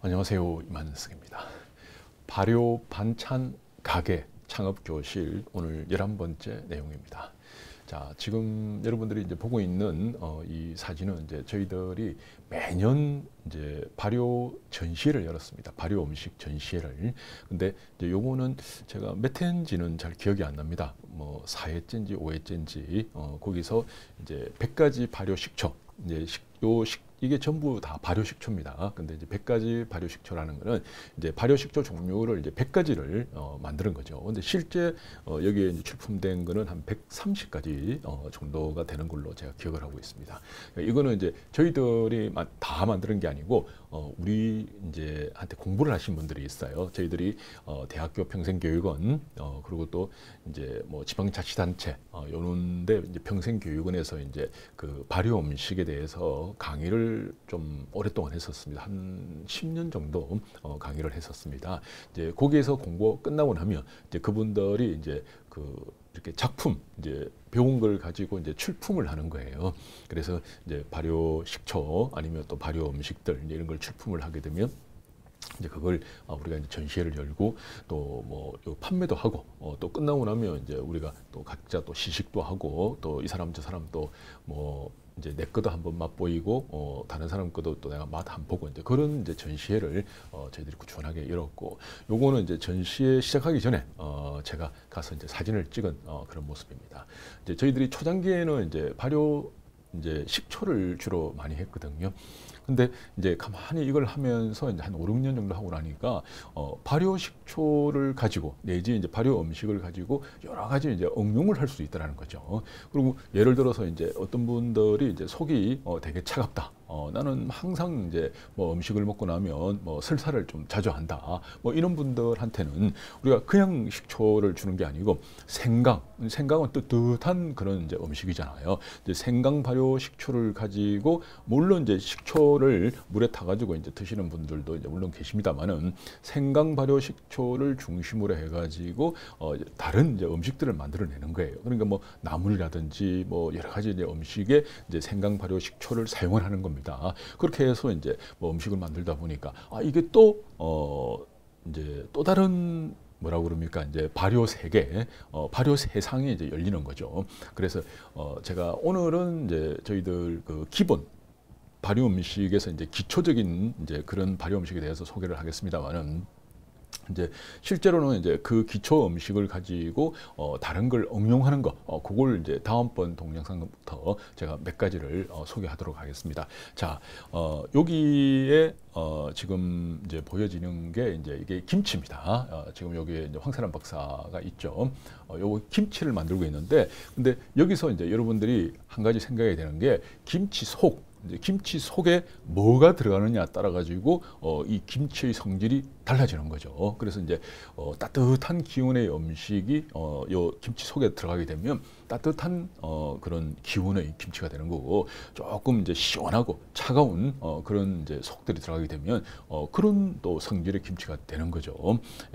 안녕하세요 이만석입니다. 발효 반찬 가게 창업 교실 오늘 열한 번째 내용입니다. 자 지금 여러분들이 이제 보고 있는 어, 이 사진은 이제 저희들이 매년 이제 발효 전시회를 열었습니다. 발효 음식 전시회를. 근데 이제 요거는 제가 몇 회인지는 잘 기억이 안 납니다. 뭐 4회째인지 5회째인지 어, 거기서 이제 100가지 발효 식초 이제 식, 요 식, 이게 전부 다 발효식초입니다. 근데 이제 100가지 발효식초라는 거는 이제 발효식초 종류를 이제 100가지를 어, 만드는 거죠. 근데 실제 어, 여기에 이제 출품된 거는 한 130가지 어, 정도가 되는 걸로 제가 기억을 하고 있습니다. 이거는 이제 저희들이 다 만드는 게 아니고 어, 우리 이제 한테 공부를 하신 분들이 있어요. 저희들이 어, 대학교 평생교육원 어, 그리고 또 이제 뭐 지방자치단체 어, 요런데 이제 평생교육원에서 이제 그 발효 음식에 대해서 강의를 강의를 좀 오랫동안 했었습니다. 한 10년 정도 어, 강의를 했었습니다. 이제 거기에서 공부 끝나고 나면 이제 그분들이 이제 그 이렇게 작품 이제 배운 걸 가지고 이제 출품을 하는 거예요. 그래서 이제 발효 식초 아니면 또 발효 음식들 이런 걸 출품을 하게 되면 이제 그걸 어, 우리가 이제 전시회를 열고 또 뭐 판매도 하고 어또 끝나고 나면 이제 우리가 또 각자 또 시식도 하고 또 이 사람 저 사람 또뭐 이제 내 것도 한번 맛보이고 어, 다른 사람 것도 또 내가 맛한 보고 이제 그런 이제 전시회를 어, 저희들이 꾸준하게 열었고 요거는 이제 전시회 시작하기 전에 어, 제가 가서 이제 사진을 찍은 어, 그런 모습입니다. 이제 저희들이 초장기에는 이제 발효 이제 식초를 주로 많이 했거든요. 근데 이제 가만히 이걸 하면서 이제 한 5, 6년 정도 하고 나니까 어, 발효 식초를 가지고 내지 이제 발효 음식을 가지고 여러 가지 이제 응용을 할 수 있다라는 거죠. 그리고 예를 들어서 이제 어떤 분들이 이제 속이 어, 되게 차갑다. 어, 나는 항상 이제 뭐 음식을 먹고 나면 뭐 설사를 좀 자주 한다. 뭐 이런 분들한테는 우리가 그냥 식초를 주는 게 아니고 생강, 생강은 뜨뜻한 그런 이제 음식이잖아요. 이제 생강 발효 식초를 가지고 물론 이제 식초를 물에 타가지고 이제 드시는 분들도 이제 물론 계십니다만은 생강 발효 식초를 중심으로 해가지고 어, 다른 이제 음식들을 만들어내는 거예요. 그러니까 뭐 나물이라든지 뭐 여러 가지 이제 음식에 이제 생강 발효 식초를 사용을 하는 겁니다. 겁니다. 그렇게 해서 이제 뭐 음식을 만들다 보니까 아 이게 또어 이제 또 다른 뭐라고 그럽니까 이제 발효 세계, 어, 발효 세상이 이제 열리는 거죠. 그래서 어, 제가 오늘은 이제 저희들 그 기본 발효 음식에서 이제 기초적인 이제 그런 발효 음식에 대해서 소개를 하겠습니다만은 이제 실제로는 이제 그 기초 음식을 가지고 어, 다른 걸 응용하는 거, 어, 그걸 이제 다음번 동영상부터 제가 몇 가지를 어, 소개하도록 하겠습니다. 자, 어, 여기에 어, 지금 이제 보여지는 게 이제 이게 김치입니다. 어, 지금 여기에 이제 황사람 박사가 있죠. 어, 요거 김치를 만들고 있는데, 근데 여기서 이제 여러분들이 한 가지 생각해야 되는 게 김치 속. 김치 속에 뭐가 들어가느냐 따라 가지고 어, 이 김치의 성질이 달라지는 거죠. 그래서 이제 어, 따뜻한 기운의 음식이 어, 요 김치 속에 들어가게 되면 따뜻한 어, 그런 기운의 김치가 되는 거고 조금 이제 시원하고 차가운 어, 그런 이제 속들이 들어가게 되면 어, 그런 또 성질의 김치가 되는 거죠.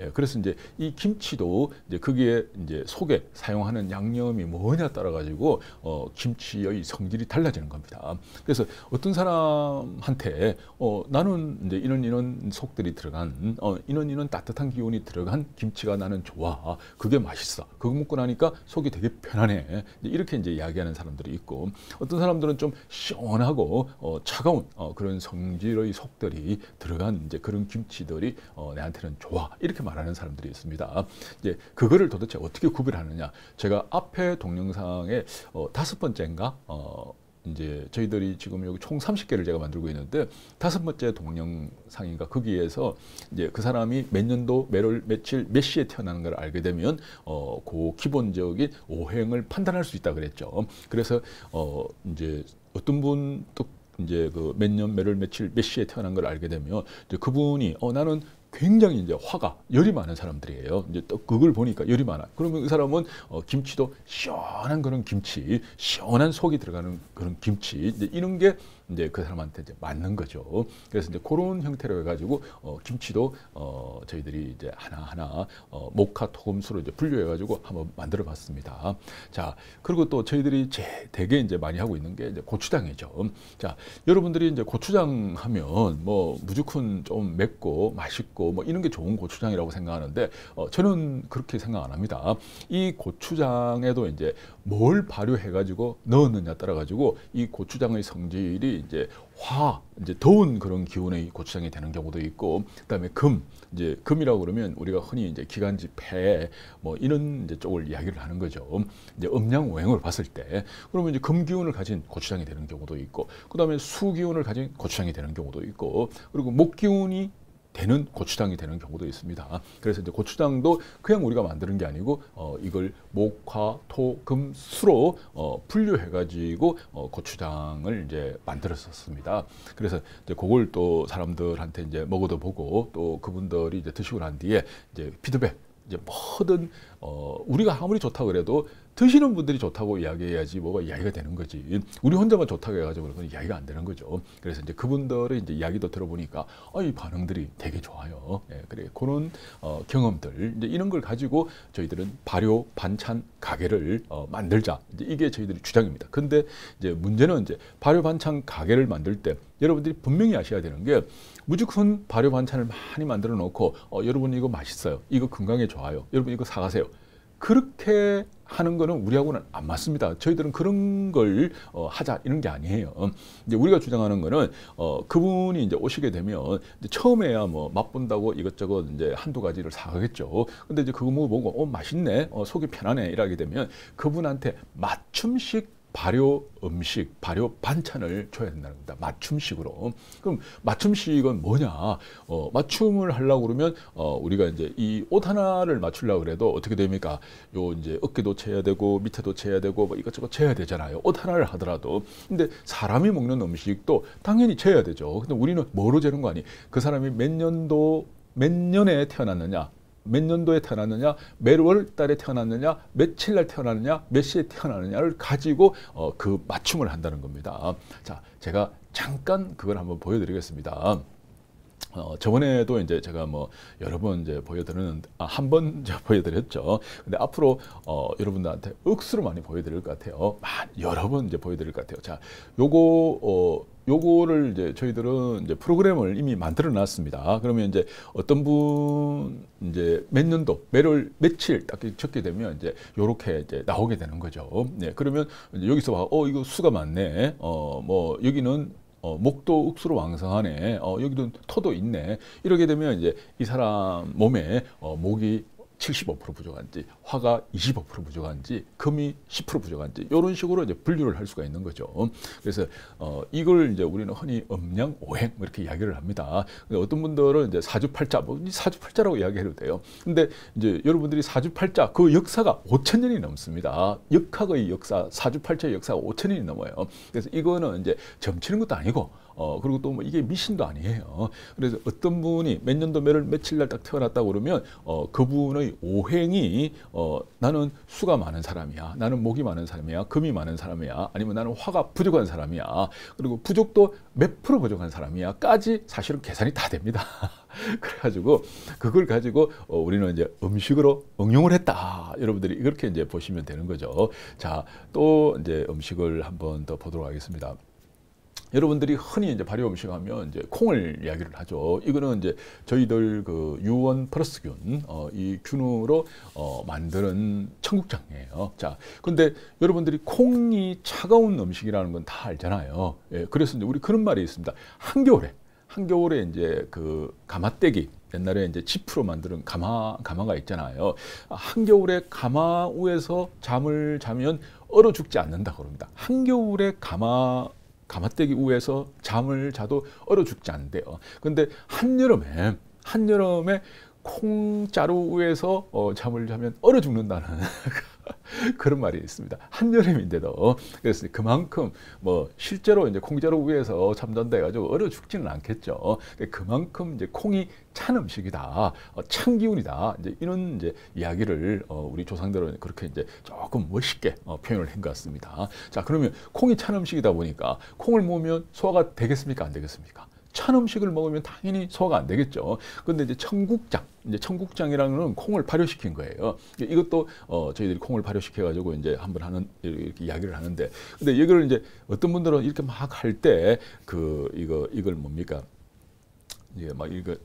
예, 그래서 이제 이 김치도 이제 그게 이제 속에 사용하는 양념이 뭐냐 따라 가지고 어, 김치의 성질이 달라지는 겁니다. 그래서 어떤 사람한테 어, 나는 이제 이런 이런 속들이 들어간 어, 어, 이런 이는 따뜻한 기운이 들어간 김치가 나는 좋아. 그게 맛있어. 그거 먹고 나니까 속이 되게 편안해. 이렇게 이제 이야기하는 사람들이 있고 어떤 사람들은 좀 시원하고 어, 차가운 어, 그런 성질의 속들이 들어간 이제 그런 김치들이 어, 내한테는 좋아. 이렇게 말하는 사람들이 있습니다. 이제 그거를 도대체 어떻게 구별하느냐. 제가 앞에 동영상에 어, 다섯 번째인가 어, 이제 저희들이 지금 여기 총 30개를 제가 만들고 있는데 다섯 번째 동영상인가 거기에서 이제 그 사람이 몇 년도 매월 며칠 몇 시에 태어나는 걸 알게 되면 어 그 기본적인 오행을 판단할 수 있다 그랬죠. 그래서 어 이제 어떤 분도 이제 그 몇 년, 몇 월, 며칠, 몇 시에 태어난 걸 알게 되면 이제 그분이 어 나는 굉장히 이제 화가 열이 많은 사람들이에요. 이제 또 그걸 보니까 열이 많아. 그러면 이 그 사람은 어, 김치도 시원한 그런 김치, 시원한 속이 들어가는 그런 김치 이제 이런 게 이제 그 사람한테 이제 맞는 거죠. 그래서 이제 그런 형태로 해가지고 어, 김치도 어, 저희들이 이제 하나하나 어, 모카 토금수로 이제 분류해가지고 한번 만들어봤습니다. 자 그리고 또 저희들이 제 되게 이제 많이 하고 있는 게 이제 고추장이죠. 자 여러분들이 이제 고추장 하면 뭐 무조건 좀 맵고 맛있고 뭐 이런 게 좋은 고추장이라고 생각하는데 어, 저는 그렇게 생각 안 합니다. 이 고추장에도 이제 뭘 발효해가지고 넣었느냐 따라 가지고 이 고추장의 성질이 이제화 이제 더운 그런 기운의 고추장이 되는 경우도 있고 그다음에 금 이제 금이라고 그러면 우리가 흔히 이제 기관지 폐 뭐 이런 이제 쪽을 이야기를 하는 거죠 이제 음양 오행을 봤을 때 그러면 이제 금 기운을 가진 고추장이 되는 경우도 있고 그다음에 수 기운을 가진 고추장이 되는 경우도 있고 그리고 목 기운이 되는 고추장이 되는 경우도 있습니다. 그래서 이제 고추장도 그냥 우리가 만드는 게 아니고 어, 이걸 목화, 토, 금, 수로 어, 분류해 가지고 어, 고추장을 이제 만들었었습니다. 그래서 이제 그걸 또 사람들한테 이제 먹어도 보고 또 그분들이 이제 드시고 난 뒤에 이제 피드백 이제 모든 어, 우리가 아무리 좋다 그래도 드시는 분들이 좋다고 이야기해야지 뭐가 이야기가 되는 거지. 우리 혼자만 좋다고 해가지고 그건 이야기가 안 되는 거죠. 그래서 이제 그분들의 이제 이야기도 들어보니까 어, 이 반응들이 되게 좋아요. 예, 그래 그런 어, 경험들 이제 이런 걸 가지고 저희들은 발효 반찬 가게를 어, 만들자. 이제 이게 저희들의 주장입니다. 근데 이제 문제는 이제 발효 반찬 가게를 만들 때 여러분들이 분명히 아셔야 되는 게 무조건 발효 반찬을 많이 만들어 놓고 어, 여러분 이거 맛있어요. 이거 건강에 좋아요. 여러분 이거 사가세요. 그렇게 하는 거는 우리하고는 안 맞습니다. 저희들은 그런 걸 어, 하자 이런 게 아니에요. 이제 우리가 주장하는 거는 어, 그분이 이제 오시게 되면 이제 처음에야 뭐 맛본다고 이것저것 이제 한두 가지를 사가겠죠. 근데 이제 그거 먹어보고 어 맛있네, 어, 속이 편하네 이러게 되면 그분한테 맞춤식 발효 음식, 발효 반찬을 줘야 된다는 겁니다. 맞춤식으로. 그럼 맞춤식은 뭐냐? 어, 맞춤을 하려고 그러면 어, 우리가 이제 이 옷 하나를 맞추려고 그래도 어떻게 됩니까? 요 이제 어깨도 채야 되고 밑에도 채야 되고 뭐 이것저것 채야 되잖아요. 옷 하나를 하더라도. 근데 사람이 먹는 음식도 당연히 채야 되죠. 근데 우리는 뭐로 재는 거 아니? 그 사람이 몇 년도 몇 년에 태어났느냐? 몇 년도에 태어났느냐, 매월 달에 태어났느냐, 며칠 날 태어났느냐, 몇 시에 태어났느냐를 가지고 어, 그 맞춤을 한다는 겁니다. 자, 제가 잠깐 그걸 한번 보여드리겠습니다. 어, 저번에도 이제 제가 뭐 여러 번 이제 보여드렸는데 아, 한번 보여드렸죠. 근데 앞으로 어, 여러분들한테 억수로 많이 보여드릴 것 같아요. 만 여러 번 이제 보여드릴 것 같아요. 자, 요거 어, 요거를 이제 저희들은 이제 프로그램을 이미 만들어 놨습니다. 그러면 이제 어떤 분 이제 몇 년도 매월 며칠 딱 적게 되면 이제 요렇게 이제 나오게 되는 거죠. 네, 그러면 여기서 봐, 어 이거 수가 많네. 어 뭐 여기는 어, 목도 읍수로 왕성하네. 어, 여기도 토도 있네. 이렇게 되면 이제 이 사람 몸에 어, 목이 75% 부족한지, 화가 25% 부족한지, 금이 10% 부족한지 이런 식으로 이제 분류를 할 수가 있는 거죠. 그래서 어, 이걸 이제 우리는 흔히 음양 오행 뭐 이렇게 이야기를 합니다. 근데 어떤 분들은 이제 사주팔자, 뭐 사주팔자라고 이야기해도 돼요. 근데 이제 여러분들이 사주팔자 그 역사가 5천 년이 넘습니다. 역학의 역사, 사주팔자의 역사가 5천 년이 넘어요. 그래서 이거는 이제 점치는 것도 아니고 어, 그리고 또 뭐 이게 미신도 아니에요. 그래서 어떤 분이 몇 년도 몇월 며칠 날 딱 태어났다고 그러면 어, 그분의 오행이 어, 나는 수가 많은 사람이야. 나는 목이 많은 사람이야. 금이 많은 사람이야. 아니면 나는 화가 부족한 사람이야. 그리고 부족도 몇 프로 부족한 사람이야. 까지 사실은 계산이 다 됩니다. 그래가지고 그걸 가지고 어, 우리는 이제 음식으로 응용을 했다. 여러분들이 이렇게 이제 보시면 되는 거죠. 자, 또 이제 음식을 한 번 더 보도록 하겠습니다. 여러분들이 흔히 이제 발효 음식 하면 이제 콩을 이야기를 하죠. 이거는 이제 저희들 그 유원 플러스균 어, 이 균으로 어, 만드는 청국장이에요. 자, 근데 여러분들이 콩이 차가운 음식이라는 건 다 알잖아요. 예, 그래서 이제 우리 그런 말이 있습니다. 한겨울에 한겨울에 이제 그 가마떼기 옛날에 이제 지프로 만드는 가마 가마가 있잖아요. 아, 한겨울에 가마 위에서 잠을 자면 얼어 죽지 않는다 그럽니다. 한겨울에 가마 가마떼기 우에서 잠을 자도 얼어 죽지 않대요. 근데 한여름에 한여름에 콩자루 위에서 어, 잠을 자면 얼어 죽는다는 그 그런 말이 있습니다. 한여름인데도. 그래서 그만큼 뭐 실제로 이제 콩자루 위에서 참전돼가지고 얼어 죽지는 않겠죠. 그만큼 이제 콩이 찬 음식이다, 어, 찬 기운이다. 이제 이런 이제 이야기를 어, 우리 조상들은 그렇게 이제 조금 멋있게 어, 표현을 한 것 같습니다. 자 그러면 콩이 찬 음식이다 보니까 콩을 먹으면 소화가 되겠습니까, 안 되겠습니까? 찬 음식을 먹으면 당연히 소화가 안 되겠죠. 근데 이제 청국장, 이제 청국장이라는 건 콩을 발효시킨 거예요. 이것도 어, 저희들이 콩을 발효시켜 가지고 이제 한번 하는 이렇게 이야기를 하는데, 근데 이걸 이제 어떤 분들은 이렇게 막 할 때 그 이거 이걸 뭡니까? 이막 이거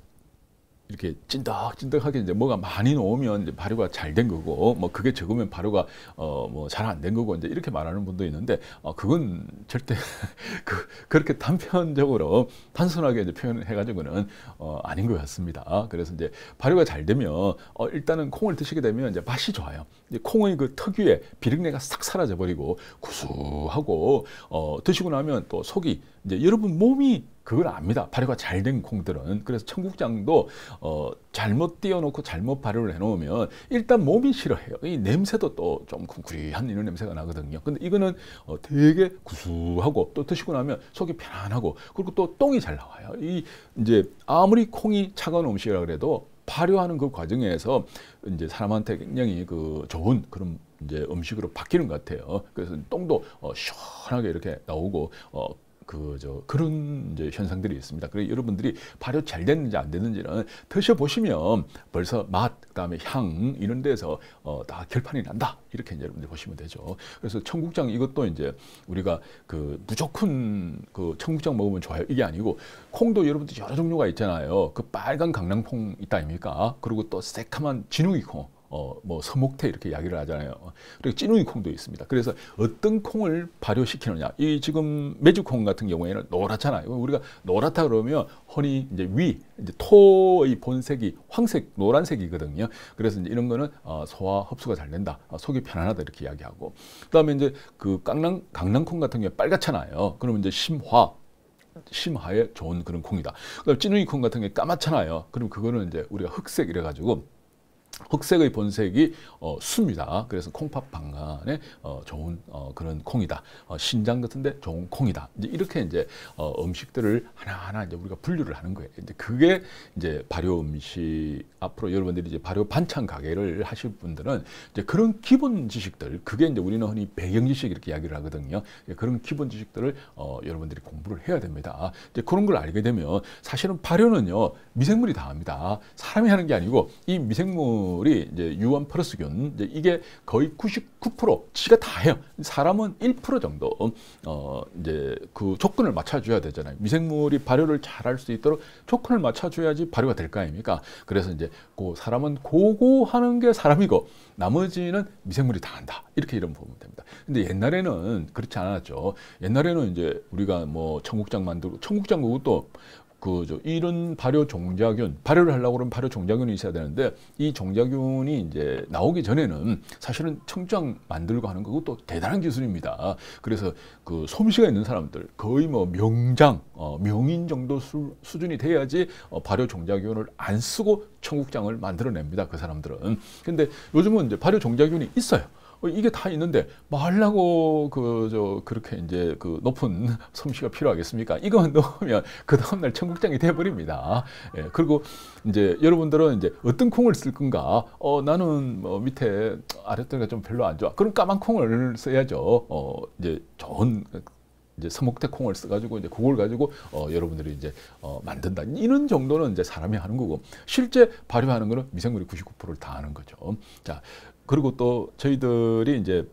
이렇게 찐득찐득하게 이제 뭐가 많이 놓으면 이제 발효가 잘 된 거고 뭐 그게 적으면 발효가 어 뭐 잘 안 된 거고 이제 이렇게 말하는 분도 있는데 어 그건 절대 그 그렇게 단편적으로 단순하게 이제 표현해 가지고는 어 아닌 것 같습니다. 그래서 이제 발효가 잘 되면 어 일단은 콩을 드시게 되면 이제 맛이 좋아요. 이제 콩의 그 특유의 비린내가 싹 사라져 버리고 구수하고 어 드시고 나면 또 속이 이제 여러분 몸이 그걸 압니다. 발효가 잘 된 콩들은. 그래서 청국장도 어, 잘못 띄워놓고 잘못 발효를 해놓으면 일단 몸이 싫어해요. 이 냄새도 또좀 쿵구리한 이런 냄새가 나거든요. 근데 이거는 어, 되게 구수하고 또 드시고 나면 속이 편안하고 그리고 또 똥이 잘 나와요. 이 이제 아무리 콩이 차가운 음식이라 그래도 발효하는 그 과정에서 이제 사람한테 굉장히 그 좋은 그런 이제 음식으로 바뀌는 것 같아요. 그래서 똥도 어, 시원하게 이렇게 나오고 어, 그저 그런 이제 현상들이 있습니다. 그리고 여러분들이 발효 잘 됐는지 안 됐는지는 드셔 보시면 벌써 맛 그다음에 향 이런 데서 어, 다 결판이 난다 이렇게 이제 여러분들 보시면 되죠. 그래서 청국장 이것도 이제 우리가 그 무조건 그 청국장 먹으면 좋아요 이게 아니고 콩도 여러분들 여러 종류가 있잖아요. 그 빨간 강낭콩 있다 아닙니까? 그리고 또 새카만 진흙이콩 어, 뭐 서목태 이렇게 이야기를 하잖아요. 그리고 찌누이 콩도 있습니다. 그래서 어떤 콩을 발효시키느냐. 이 지금 메주콩 같은 경우에는 노랗잖아요. 우리가 노랗다 그러면 허니 이제 위 이제 토의 본색이 황색 노란색이거든요. 그래서 이제 이런 거는 어, 소화 흡수가 잘 된다. 어, 속이 편안하다 이렇게 이야기하고 그다음에 이제 그깡남강낭콩 같은 경우에 빨갛잖아요. 그러면 이제 심화 심화에 좋은 그런 콩이다. 그다음 에 찌누이 콩 같은 게 까맣잖아요. 그럼 그거는 이제 우리가 흑색 이래 가지고 흑색의 본색이 어, 수입니다. 그래서 콩팥 방간에 어, 좋은 어, 그런 콩이다. 어, 신장 같은데 좋은 콩이다. 이제 이렇게 이제 어, 음식들을 하나하나 이제 우리가 분류를 하는 거예요. 이제 그게 이제 발효 음식 앞으로 여러분들이 이제 발효 반찬 가게를 하실 분들은 이제 그런 기본 지식들 그게 이제 우리는 흔히 배경 지식 이렇게 이야기를 하거든요. 그런 기본 지식들을 어, 여러분들이 공부를 해야 됩니다. 이제 그런 걸 알게 되면 사실은 발효는요 미생물이 다 합니다. 사람이 하는 게 아니고 이 미생물 성분이 이제 유한 파러스균 이제 이게 거의 99% 치가 다 해요. 사람은 1% 정도 어 이제 그 조건을 맞춰줘야 되잖아요. 미생물이 발효를 잘할 수 있도록 조건을 맞춰줘야지 발효가 될 거 아닙니까? 그래서 이제 그 사람은 고고 하는 게 사람이고 나머지는 미생물이 다 한다. 이렇게 이런 보면 됩니다. 근데 옛날에는 그렇지 않았죠. 옛날에는 이제 우리가 뭐 청국장 만들고 청국장 그것도 그 이런 발효 종자균 발효를 하려고 그러면 발효 종자균이 있어야 되는데 이 종자균이 이제 나오기 전에는 사실은 청장 만들고 하는 그것도 대단한 기술입니다. 그래서 그 솜씨가 있는 사람들 거의 뭐 명장 어, 명인 정도 수, 준이 돼야지 어, 발효 종자균을 안 쓰고 청국장을 만들어냅니다. 그 사람들은 근데 요즘은 이제 발효 종자균이 있어요. 어, 이게 다 있는데 말라고 그 저 그렇게 이제 그 높은 솜씨가 필요하겠습니까? 이거만 넣으면 그 다음날 청국장이 돼버립니다. 예, 그리고 이제 여러분들은 이제 어떤 콩을 쓸 건가? 어 나는 뭐 밑에 아랫도리가좀 별로 안 좋아. 그럼 까만 콩을 써야죠. 어 이제 좋은 이제 서목대 콩을 써가지고 이제 그걸 가지고 어, 여러분들이 이제 어, 만든다 이런 정도는 이제 사람이 하는 거고 실제 발효하는 거는 미생물이 99%를 다 하는 거죠. 자 그리고 또 저희들이 이제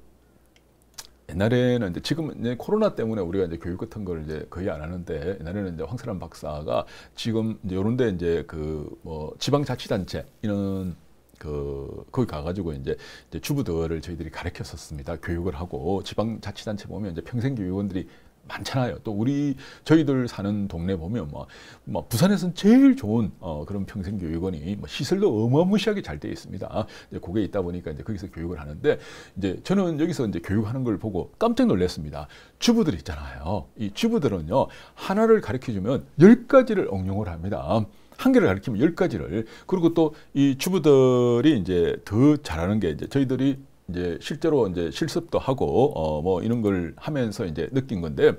옛날에는 이제 지금 이제 코로나 때문에 우리가 이제 교육 같은 걸 이제 거의 안 하는데 옛날에는 이제 황세란 박사가 지금 이제 요런데 이제 그 뭐 지방자치단체 이런 그 거기 가가지고 이제, 이제 주부들을 저희들이 가르쳤었습니다. 교육을 하고 지방자치단체 보면 이제 평생교육원들이 많잖아요. 또 우리 저희들 사는 동네 보면 뭐, 뭐 부산에서는 제일 좋은 어, 그런 평생교육원이 뭐 시설도 어마무시하게 잘 되어 있습니다. 이제 그게 있다 보니까 이제 거기서 교육을 하는데 이제 저는 여기서 이제 교육하는 걸 보고 깜짝 놀랐습니다. 주부들 있잖아요. 이 주부들은요 하나를 가르쳐 주면 열 가지를 응용을 합니다. 한 개를 가르치면 열 가지를 그리고 또 이 주부들이 이제 더 잘하는 게 이제 저희들이 이제 실제로 이제 실습도 하고 어뭐 이런 걸 하면서 이제 느낀 건데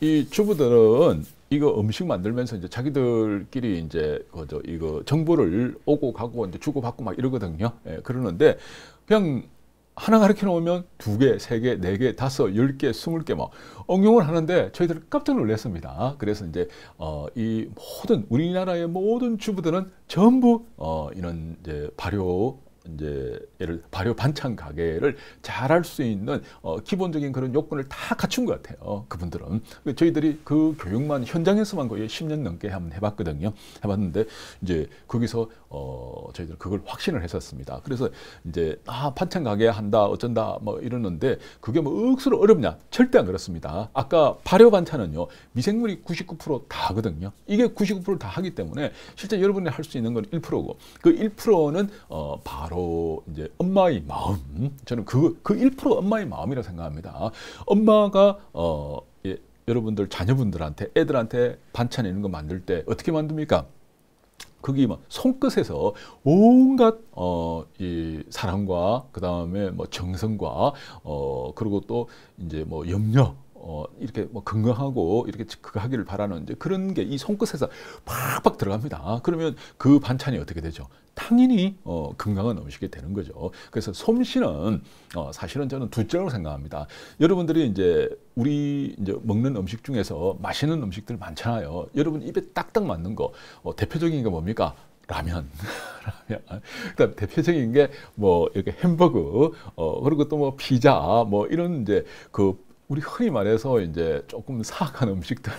이 주부들은 이거 음식 만들면서 이제 자기들끼리 이제 그저 이거 정보를 오고 가고 이제 주고 받고 막 이러거든요. 예, 그러는데 그냥 하나 가르쳐 놓으면 두 개, 세 개, 네 개, 다섯, 열 개, 스물 개막 응용을 하는데 저희들 깜짝 놀랐습니다. 그래서 이제 어, 이 모든 우리나라의 모든 주부들은 전부 어, 이런 이제 발효 이제 예를 발효 반찬 가게를 잘할 수 있는 어, 기본적인 그런 요건을 다 갖춘 것 같아요. 그분들은 저희들이 그 교육만 현장에서만 거의 10년 넘게 한번 해봤거든요. 해봤는데 이제 거기서 어, 저희들 그걸 확신을 했었습니다. 그래서 이제 아 반찬 가게 한다 어쩐다 뭐 이러는데 그게 뭐 억수로 어렵냐? 절대 안 그렇습니다. 아까 발효 반찬은요 미생물이 99%다 하거든요. 이게 99%다 하기 때문에 실제 여러분이 할 수 있는 건 1%고 그 1%는 어, 바로 바로 이제 엄마의 마음. 저는 그, 그 1% 엄마의 마음이라 고 생각합니다. 엄마가, 어, 예, 여러분들 자녀분들한테, 애들한테 반찬 이런 거 만들 때 어떻게 만듭니까? 거기 막 뭐 손끝에서 온갖 어, 이 사랑과 그 다음에 뭐 정성과 어 그리고 또 이제 뭐 염려 어, 이렇게 뭐 건강하고 이렇게 그거 하기를 바라는 이제 그런 게 이 손끝에서 팍팍 들어갑니다. 그러면 그 반찬이 어떻게 되죠? 당연히 어, 건강한 음식이 되는 거죠. 그래서 솜씨는 어, 사실은 저는 둘째라고 생각합니다. 여러분들이 이제 우리 이제 먹는 음식 중에서 맛있는 음식들 많잖아요. 여러분 입에 딱딱 맞는 거 어, 대표적인 게 뭡니까? 라면, 라면. 그다음 대표적인 게 뭐 이렇게 햄버거, 어 그리고 또 뭐 피자, 뭐 이런 이제 그 우리 흔히 말해서 이제 조금 사악한 음식들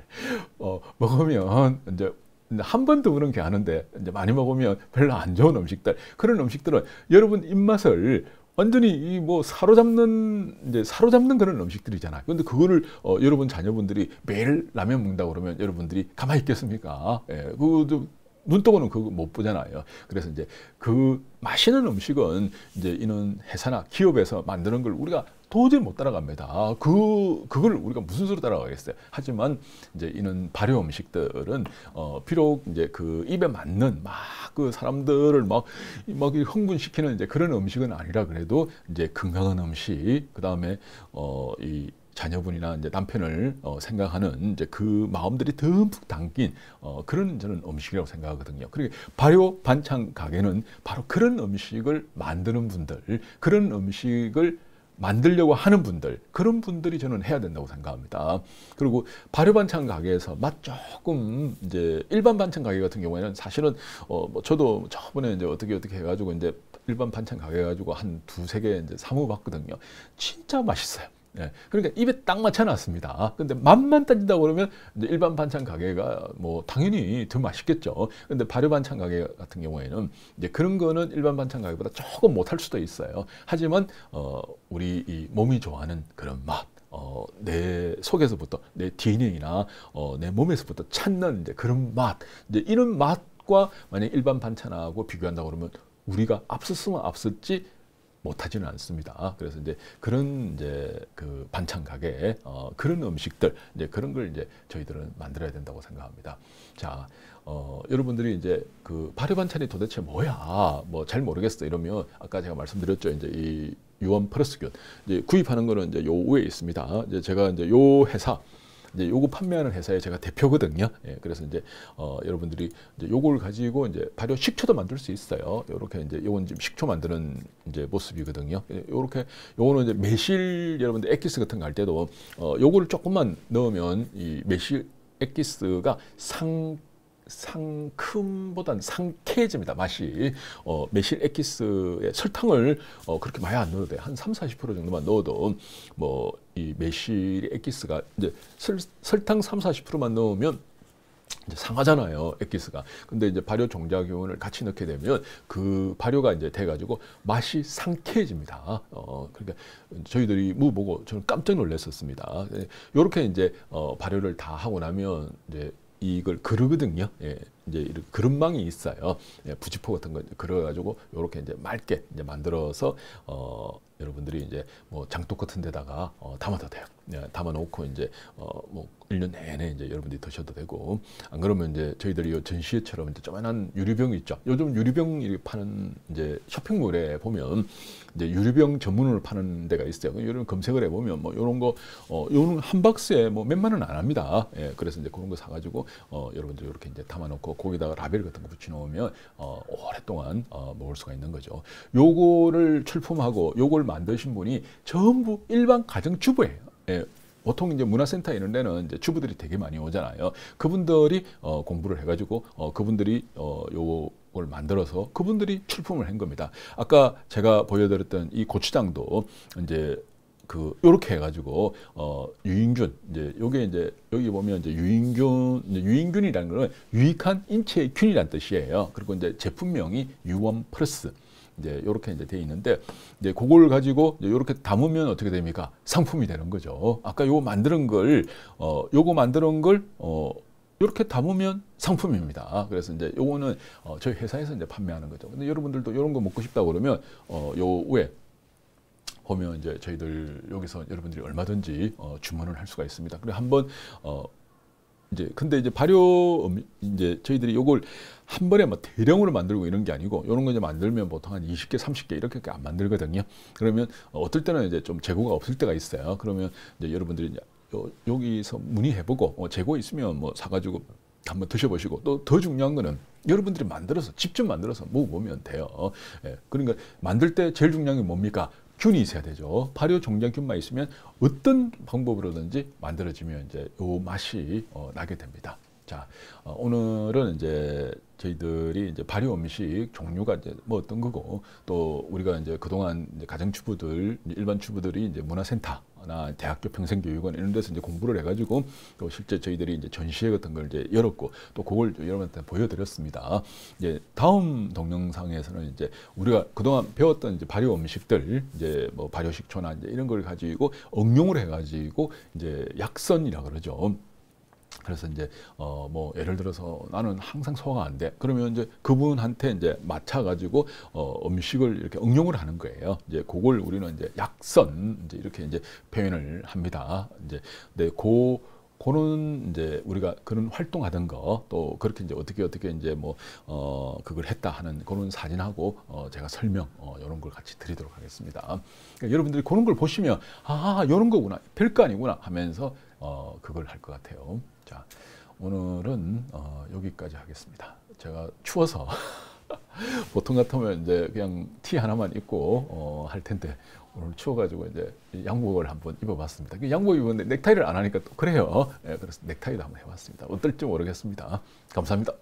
어 먹으면 이제 한 번도 그런 게 아는데 이제 많이 먹으면 별로 안 좋은 음식들 그런 음식들은 여러분 입맛을 완전히 이 뭐 사로잡는 이제 사로잡는 그런 음식들이잖아요. 그런데 그거를 어, 여러분 자녀분들이 매일 라면 먹는다 그러면 여러분들이 가만히 있겠습니까? 예, 그 눈뜨고는 그거 못 보잖아요. 그래서 이제 그 맛있는 음식은 이제 이런 회사나 기업에서 만드는 걸 우리가 도저히 못 따라갑니다. 그 그걸 우리가 무슨 수로 따라가겠어요. 하지만 이제 이런 발효 음식들은 어 비록 이제 그 입에 맞는 막 그 사람들을 막 막 흥분시키는 이제 그런 음식은 아니라 그래도 이제 건강한 음식 그다음에 어이 자녀분이나 이제 남편을 어, 생각하는 이제 그 마음들이 듬뿍 담긴 어, 그런 저는 음식이라고 생각하거든요. 그리고 발효 반찬 가게는 바로 그런 음식을 만드는 분들, 그런 음식을 만들려고 하는 분들 그런 분들이 저는 해야 된다고 생각합니다. 그리고 발효 반찬 가게에서 맛 조금 이제 일반 반찬 가게 같은 경우에는 사실은 어뭐 저도 저번에 이제 어떻게 어떻게 해가지고 이제 일반 반찬 가게 가지고 한 두세 개 이제 사무 봤거든요. 진짜 맛있어요. 예, 그러니까 입에 딱 맞춰놨습니다. 근데 맛만 따진다 그러면 일반 반찬 가게가 뭐 당연히 더 맛있겠죠. 근데 발효 반찬 가게 같은 경우에는 이제 그런 거는 일반 반찬 가게보다 조금 못할 수도 있어요. 하지만 어, 우리 이 몸이 좋아하는 그런 맛. 어, 내 속에서부터 내 DNA나 어, 내 몸에서부터 찾는 이제 그런 맛, 이제 이런 맛과 만약 일반 반찬하고 비교한다 고 그러면 우리가 앞섰으면 앞섰지 못하지는 않습니다. 그래서 이제 그런 이제 그 반찬 가게에 어, 그런 음식들 이제 그런 걸 이제 저희들은 만들어야 된다고 생각합니다. 자, 어, 여러분들이 이제 그 발효 반찬이 도대체 뭐야? 뭐 잘 모르겠어 이러면 아까 제가 말씀드렸죠. 이제 이 유원 플러스균 이제 구입하는 거는 이제 요 위에 있습니다. 이제 제가 이제 요 회사 이제 요거 판매하는 회사에 제가 대표거든요. 예, 그래서 이제 어, 여러분들이 이제 요걸 가지고 이제 발효 식초도 만들 수 있어요. 요렇게 이제 요건 지금 식초 만드는 이제 모습이거든요. 예, 요렇게 요거는 이제 매실 여러분들 액기스 같은 거 할 때도 어, 요거를 조금만 넣으면 이 매실 액기스가 상 상큼보단 상쾌해집니다. 맛이 어, 매실 액기스에 설탕을 어, 그렇게 많이 안 넣어도 돼. 한 3, 40% 정도만 넣어도 뭐이 매실 액기스가 이제 설, 설탕 3, 40%만 넣으면 이제 상하잖아요, 액기스가. 근데 이제 발효 종자균을 같이 넣게 되면 그 발효가 이제 돼가지고 맛이 상쾌해집니다. 어, 그러니까 저희들이 무 보고 저는 깜짝 놀랐었습니다. 이렇게 예, 이제 어, 발효를 다 하고 나면 이제 이걸 그르거든요. 예, 이제 이런 그릇망이 있어요. 예, 부지포 같은 거 그려가지고 이렇게 이제 맑게 이제 만들어서 어, 여러분들이 이제 뭐 장독 같은 데다가 어, 담아도 돼요. 예, 담아놓고 이제 어뭐 1년 내내 이제 여러분들이 드셔도 되고 안 그러면 이제 저희들이 전시회처럼 이제 조만한 유리병 있죠. 요즘 유리병 이 파는 이제 쇼핑몰에 보면 이제 유리병 전문으로 파는 데가 있어요. 그 요런 검색을 해 보면 뭐 요런 거 어, 요런 한 박스에 뭐 몇 만 원 안 합니다. 예, 그래서 이제 그런 거 사가지고 어, 여러분들 이렇게 이제 담아놓고 거기다가 라벨 같은 거 붙여놓으면 어, 오랫동안 어, 먹을 수가 있는 거죠. 요거를 출품하고 요걸 만드신 분이 전부 일반 가정주부예요. 예, 보통 이제 문화센터 이런 데는 이제 주부들이 되게 많이 오잖아요. 그분들이 어, 공부를 해가지고 어, 그분들이 어, 요걸 만들어서 그분들이 출품을 한 겁니다. 아까 제가 보여드렸던 이 고추장도 이제 그 요렇게 해가지고 어 유인균 이제 요게 이제 여기 보면 이제 유인균 이제 유인균이라는 거는 유익한 인체의 균이란 뜻이에요. 그리고 이제 제품명이 유원 플러스 이제 요렇게 이제 돼 있는데 이제 그걸 가지고 요렇게 담으면 어떻게 됩니까? 상품이 되는 거죠. 아까 요거 만드는 걸 어, 요거 만드는 걸 어, 요렇게 담으면 상품입니다. 그래서 이제 요거는 어, 저희 회사에서 이제 판매하는 거죠. 근데 여러분들도 요런 거 먹고 싶다 그러면 어, 요 왜? 보면 이제 저희들 여기서 여러분들이 얼마든지 어, 주문을 할 수가 있습니다. 그래 한번 어, 이제 근데 이제 발효 음, 이제 저희들이 요걸 한 번에 막 뭐 대량으로 만들고 이런 게 아니고 요런거 이제 만들면 보통 한 20개, 30개 이렇게안 만들거든요. 그러면 어떨 때는 이제 좀 재고가 없을 때가 있어요. 그러면 이제 여러분들이 이제 요, 여기서 문의해보고 어, 재고 있으면 뭐 사가지고 한번 드셔보시고 또 더 중요한 거는 여러분들이 만들어서 직접 만들어서 먹어보면 돼요. 예, 그러니까 만들 때 제일 중요한 게 뭡니까? 균이 있어야 되죠. 발효 종량균만 있으면 어떤 방법으로든지 만들어지면 이제 요 맛이 어, 나게 됩니다. 자, 어, 오늘은 이제 저희들이 이제 발효 음식 종류가 이제 뭐 어떤 거고 또 우리가 이제 그동안 이제 가정주부들 일반 주부들이 이제 문화센터 대학교나 대학교 평생교육원 이런 데서 이제 공부를 해가지고 또 실제 저희들이 이제 전시회 같은 걸 이제 열었고 또 그걸 여러분한테 보여드렸습니다. 이제 다음 동영상에서는 이제 우리가 그동안 배웠던 이제 발효 음식들 이제 뭐 발효 식초나 이제 이런 걸 가지고 응용을 해가지고 이제 약선이라 그러죠. 그래서 이제 어뭐 예를 들어서 나는 항상 소화가 안 돼. 그러면 이제 그분한테 이제 맞춰 가지고 어 음식을 이렇게 응용을 하는 거예요. 이제 그걸 우리는 이제 약선 이제 이렇게 이제 표현을 합니다. 이제 근데 네, 고그는 이제 우리가 그런 활동하던 거 또 그렇게 이제 어떻게 어떻게 이제 뭐어 그걸 했다 하는 그런 사진하고 어 제가 설명 어 이런 걸 같이 드리도록 하겠습니다. 그러니까 여러분들이 그런 걸 보시면 아 이런 거구나 별거 아니구나 하면서 어 그걸 할 것 같아요. 자, 오늘은 어, 여기까지 하겠습니다. 제가 추워서 보통 같으면 이제 그냥 티 하나만 입고 어, 할 텐데 오늘 추워가지고 이제 양복을 한번 입어봤습니다. 그 양복 입었는데 넥타이를 안 하니까 또 그래요. 네, 그래서 넥타이도 한번 해봤습니다. 어떨지 모르겠습니다. 감사합니다.